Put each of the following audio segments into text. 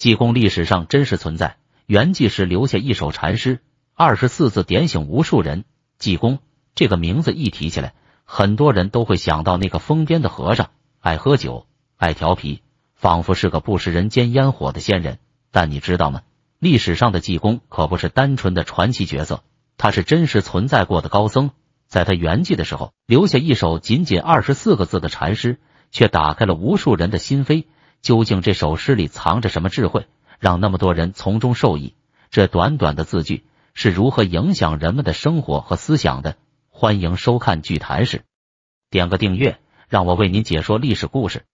济公历史上真实存在，圆寂时留下一首禅诗，二十四字点醒无数人。济公这个名字一提起来，很多人都会想到那个疯癫的和尚，爱喝酒，爱调皮，仿佛是个不食人间烟火的仙人。但你知道吗？历史上的济公可不是单纯的传奇角色，他是真实存在过的高僧。在他圆寂的时候，留下一首仅仅二十四个字的禅诗，却打开了无数人的心扉。究竟这首诗里藏着什么智慧，让那么多人从中受益？这短短的字句是如何影响人们的生活和思想的？欢迎收看《剧谈史》，点个订阅，让我为您解说历史故事。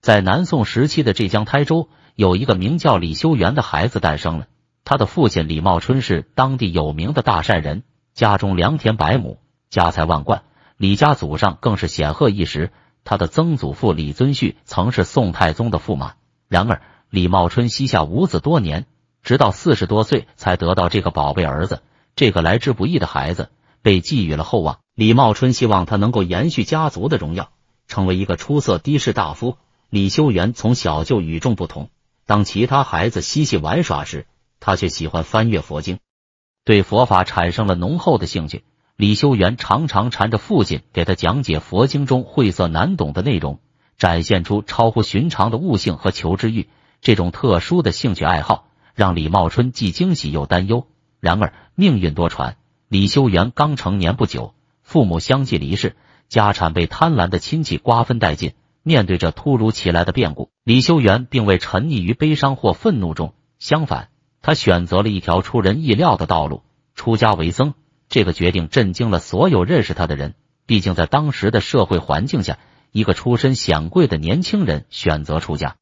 在南宋时期的浙江台州，有一个名叫李修元的孩子诞生了。他的父亲李茂春是当地有名的大善人，家中良田百亩，家财万贯。李家祖上更是显赫一时。他的曾祖父李遵顼曾是宋太宗的驸马，然而李茂春膝下无子多年，直到四十多岁才得到这个宝贝儿子。这个来之不易的孩子被寄予了厚望，李茂春希望他能够延续家族的荣耀，成为一个出色的士大夫。李修元从小就与众不同，当其他孩子嬉戏玩耍时，他却喜欢翻阅佛经，对佛法产生了浓厚的兴趣。李修缘常常缠着父亲给他讲解佛经中晦涩难懂的内容，展现出超乎寻常的悟性和求知欲。这种特殊的兴趣爱好让李茂春既惊喜又担忧。然而，命运多舛，李修缘刚成年不久，父母相继离世，家产被贪婪的亲戚瓜分殆尽。面对这突如其来的变故，李修缘并未沉溺于悲伤或愤怒中，相反，他选择了一条出人意料的道路——出家为僧。这个决定震惊了所有认识他的人。毕竟，在当时的社会环境下，一个出身显贵的年轻人选择出家，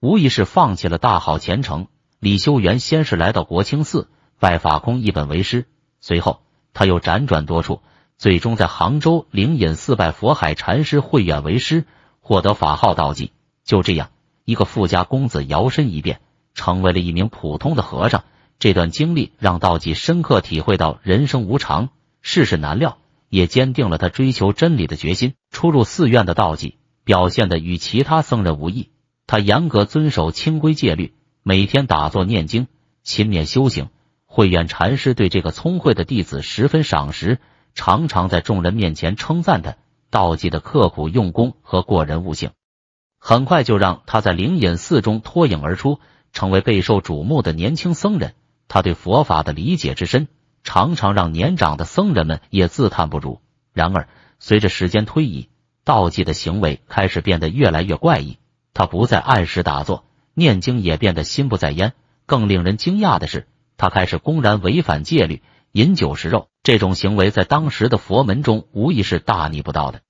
无疑是放弃了大好前程。李修缘先是来到国清寺拜法空一本为师，随后他又辗转多处，最终在杭州灵隐寺拜佛海禅师慧远为师，获得法号道济。就这样，一个富家公子摇身一变，成为了一名普通的和尚。这段经历让道济深刻体会到人生无常、世事难料，也坚定了他追求真理的决心。初入寺院的道济表现的与其他僧人无异，他严格遵守清规戒律，每天打坐念经，勤勉修行。慧远禅师对这个聪慧的弟子十分赏识，常常在众人面前称赞他道济的刻苦用功和过人悟性。很快就让他在灵隐寺中脱颖而出，成为备受瞩目的年轻僧人。他对佛法的理解之深，常常让年长的僧人们也自叹不如。然而，随着时间推移，道济的行为开始变得越来越怪异。他不再按时打坐念经，也变得心不在焉。更令人惊讶的是，他开始公然违反戒律，饮酒食肉。这种行为在当时的佛门中无疑是大逆不道的。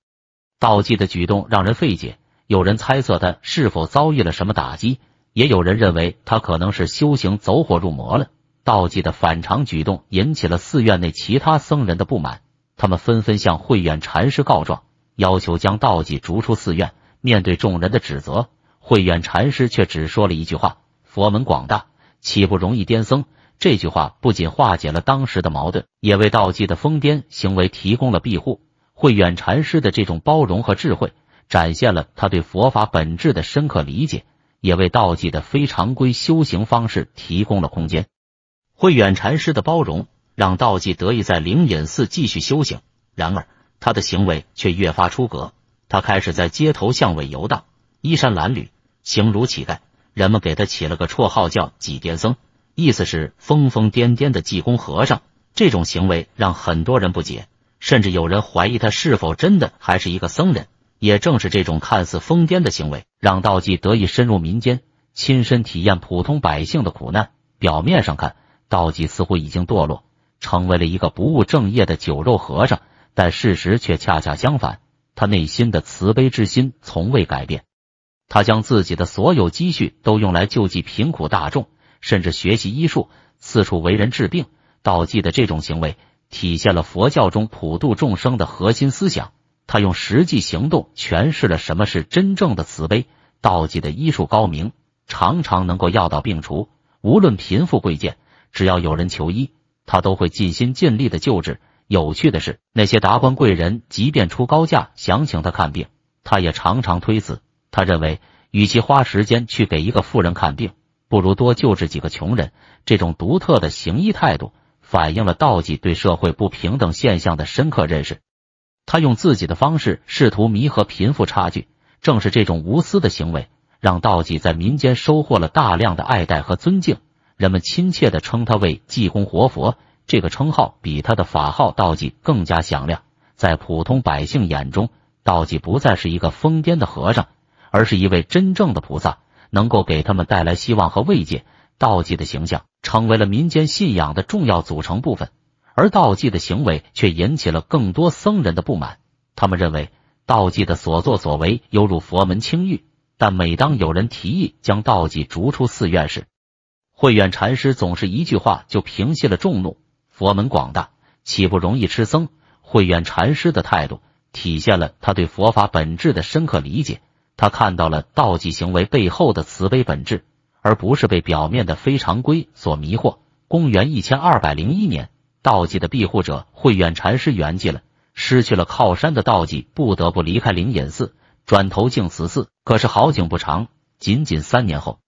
道济的举动让人费解，有人猜测他是否遭遇了什么打击，也有人认为他可能是修行走火入魔了。道济的反常举动引起了寺院内其他僧人的不满，他们纷纷向慧远禅师告状，要求将道济逐出寺院。面对众人的指责，慧远禅师却只说了一句话：“佛门广大，岂不容易癫僧？”这句话不仅化解了当时的矛盾，也为道济的疯癫行为提供了庇护。慧远禅师的这种包容和智慧，展现了他对佛法本质的深刻理解，也为道济的非常规修行方式提供了空间。慧远禅师的包容让道济得以在灵隐寺继续修行，然而他的行为却越发出格。他开始在街头巷尾游荡，衣衫褴褛，形如乞丐。人们给他起了个绰号叫“济癫僧”，意思是疯疯癫癫的济公和尚。这种行为让很多人不解，甚至有人怀疑他是否真的还是一个僧人。也正是这种看似疯癫的行为，让道济得以深入民间，亲身体验普通百姓的苦难。表面上看，道济似乎已经堕落，成为了一个不务正业的酒肉和尚，但事实却恰恰相反，他内心的慈悲之心从未改变。他将自己的所有积蓄都用来救济贫苦大众，甚至学习医术，四处为人治病。道济的这种行为体现了佛教中普度众生的核心思想。他用实际行动诠释了什么是真正的慈悲。道济的医术高明，常常能够药到病除，无论贫富贵贱。只要有人求医，他都会尽心尽力的救治。有趣的是，那些达官贵人即便出高价想请他看病，他也常常推辞。他认为，与其花时间去给一个富人看病，不如多救治几个穷人。这种独特的行医态度，反映了道济对社会不平等现象的深刻认识。他用自己的方式试图弥合贫富差距。正是这种无私的行为，让道济在民间收获了大量的爱戴和尊敬。人们亲切地称他为济公活佛，这个称号比他的法号道济更加响亮。在普通百姓眼中，道济不再是一个疯癫的和尚，而是一位真正的菩萨，能够给他们带来希望和慰藉。道济的形象成为了民间信仰的重要组成部分，而道济的行为却引起了更多僧人的不满。他们认为道济的所作所为犹如佛门清誉。但每当有人提议将道济逐出寺院时，慧远禅师总是一句话就平息了众怒。佛门广大，岂不容易吃僧？慧远禅师的态度体现了他对佛法本质的深刻理解。他看到了道济行为背后的慈悲本质，而不是被表面的非常规所迷惑。公元一千二百零一年，道济的庇护者慧远禅师圆寂了，失去了靠山的道济不得不离开灵隐寺，转投净慈寺。可是好景不长，仅仅三年后。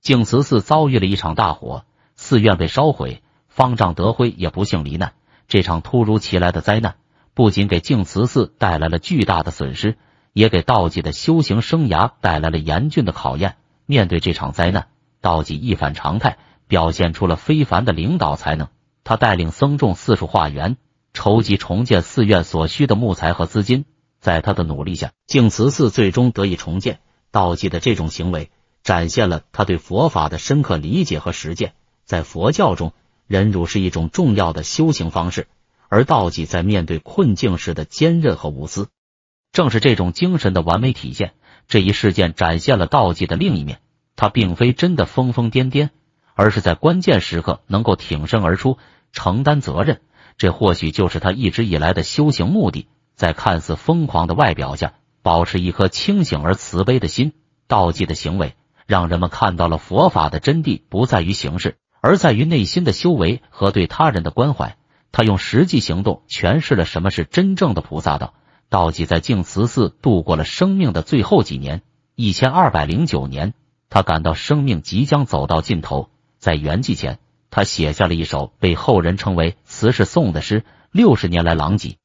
净慈寺遭遇了一场大火，寺院被烧毁，方丈德辉也不幸罹难。这场突如其来的灾难不仅给净慈寺带来了巨大的损失，也给道济的修行生涯带来了严峻的考验。面对这场灾难，道济一反常态，表现出了非凡的领导才能。他带领僧众四处化缘，筹集重建寺院所需的木材和资金。在他的努力下，净慈寺最终得以重建。道济的这种行为。展现了他对佛法的深刻理解和实践。在佛教中，忍辱是一种重要的修行方式，而道济在面对困境时的坚韧和无私，正是这种精神的完美体现。这一事件展现了道济的另一面，他并非真的疯疯癫癫，而是在关键时刻能够挺身而出，承担责任。这或许就是他一直以来的修行目的。在看似疯狂的外表下，保持一颗清醒而慈悲的心。道济的行为。让人们看到了佛法的真谛不在于形式，而在于内心的修为和对他人的关怀。他用实际行动诠释了什么是真正的菩萨道。道济在净慈寺度过了生命的最后几年，一千二百零九年，他感到生命即将走到尽头，在圆寂前，他写下了一首被后人称为《慈氏颂》的诗。六十年来狼藉，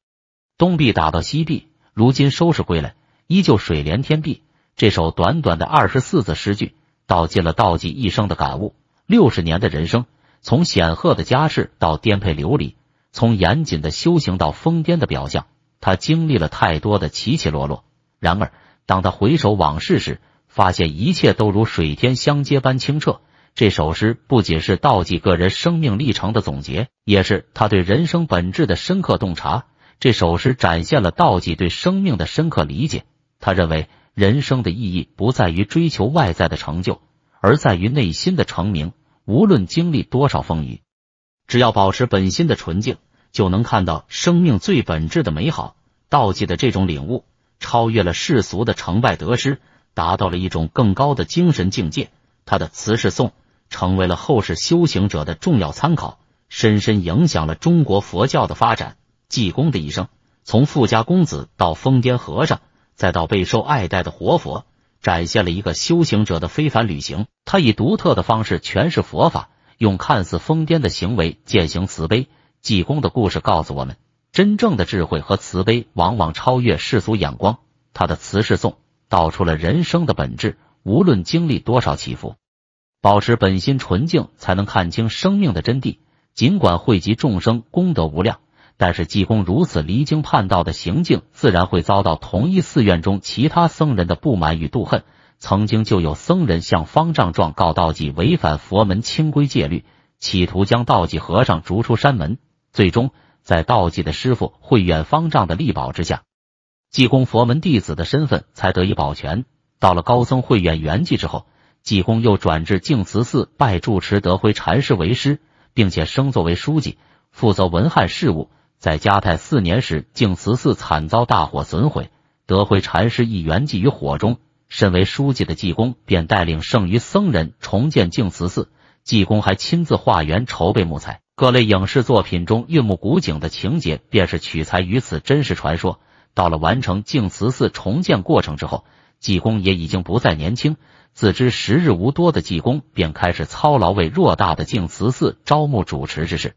东壁打到西壁，如今收拾归来，依旧水连天壁。这首短短的二十四字诗句，道尽了道济一生的感悟。六十年的人生，从显赫的家世到颠沛流离，从严谨的修行到疯癫的表象，他经历了太多的起起落落。然而，当他回首往事时，发现一切都如水天相接般清澈。这首诗不仅是道济个人生命历程的总结，也是他对人生本质的深刻洞察。这首诗展现了道济对生命的深刻理解。他认为。人生的意义不在于追求外在的成就，而在于内心的成名。无论经历多少风雨，只要保持本心的纯净，就能看到生命最本质的美好。道济的这种领悟超越了世俗的成败得失，达到了一种更高的精神境界。他的《辞世颂》成为了后世修行者的重要参考，深深影响了中国佛教的发展。济公的一生，从富家公子到疯癫和尚。再到备受爱戴的活佛，展现了一个修行者的非凡旅行。他以独特的方式诠释佛法，用看似疯癫的行为践行慈悲。济公的故事告诉我们，真正的智慧和慈悲往往超越世俗眼光。他的《慈世颂》道出了人生的本质：无论经历多少起伏，保持本心纯净，才能看清生命的真谛。尽管惠及众生，功德无量。但是济公如此离经叛道的行径，自然会遭到同一寺院中其他僧人的不满与妒恨。曾经就有僧人向方丈状告道济违反佛门清规戒律，企图将道济和尚逐出山门。最终在道济的师傅慧远方丈的力保之下，济公佛门弟子的身份才得以保全。到了高僧慧远圆寂之后，济公又转至净慈寺拜住持德辉禅师为师，并且升作为书记，负责文翰事务。在嘉泰四年时，净慈寺惨遭大火损毁，德惠禅师亦圆寂于火中。身为书记的济公便带领剩余僧人重建净慈寺。济公还亲自化缘筹备木材。各类影视作品中韵木古井的情节便是取材于此真实传说。到了完成净慈寺重建过程之后，济公也已经不再年轻，自知时日无多的济公便开始操劳为偌大的净慈寺招募主持之事。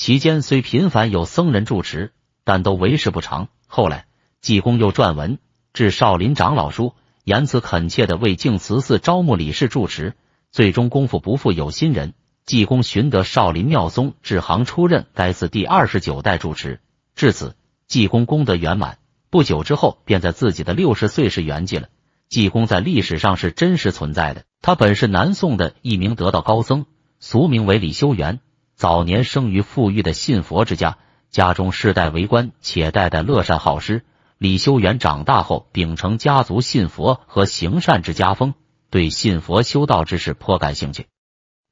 其间虽频繁有僧人住持，但都为时不长。后来，济公又撰文致少林长老书，言辞恳切的为净慈寺招募李氏住持。最终功夫不负有心人，济公寻得少林妙宗智行出任该寺第二十九代住持。至此，济公功德圆满。不久之后，便在自己的六十岁时圆寂了。济公在历史上是真实存在的，他本是南宋的一名得道高僧，俗名为李修缘。早年生于富裕的信佛之家，家中世代为官，且代代乐善好施。李修缘长大后秉承家族信佛和行善之家风，对信佛修道之事颇感兴趣。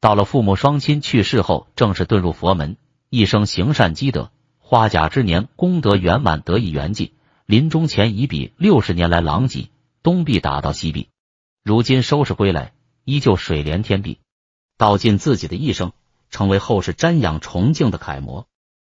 到了父母双亲去世后，正式遁入佛门，一生行善积德，花甲之年功德圆满，得以圆寂。临终前已比六十年来狼藉，东壁打到西壁，如今收拾归来，依旧水连天壁。道尽自己的一生。成为后世瞻仰崇敬的楷模。